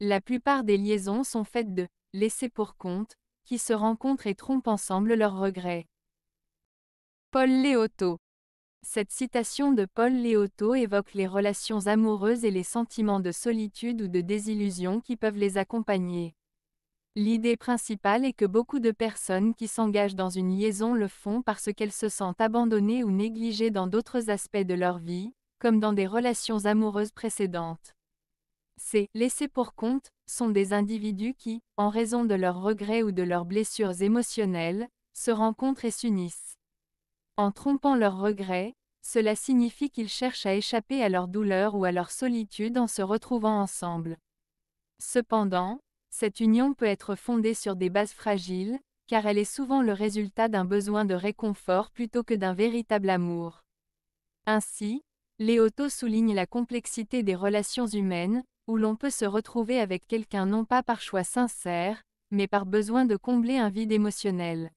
La plupart des liaisons sont faites de laissés pour compte, qui se rencontrent et trompent ensemble leurs regrets. Paul Léoto Cette citation de Paul Léoto évoque les relations amoureuses et les sentiments de solitude ou de désillusion qui peuvent les accompagner. L'idée principale est que beaucoup de personnes qui s'engagent dans une liaison le font parce qu'elles se sentent abandonnées ou négligées dans d'autres aspects de leur vie, comme dans des relations amoureuses précédentes. Ces laissés pour compte sont des individus qui, en raison de leurs regrets ou de leurs blessures émotionnelles, se rencontrent et s'unissent. En trompant leurs regrets, cela signifie qu'ils cherchent à échapper à leur douleur ou à leur solitude en se retrouvant ensemble. Cependant, cette union peut être fondée sur des bases fragiles, car elle est souvent le résultat d'un besoin de réconfort plutôt que d'un véritable amour. Ainsi, Léoto souligne la complexité des relations humaines, où l'on peut se retrouver avec quelqu'un non pas par choix sincère, mais par besoin de combler un vide émotionnel.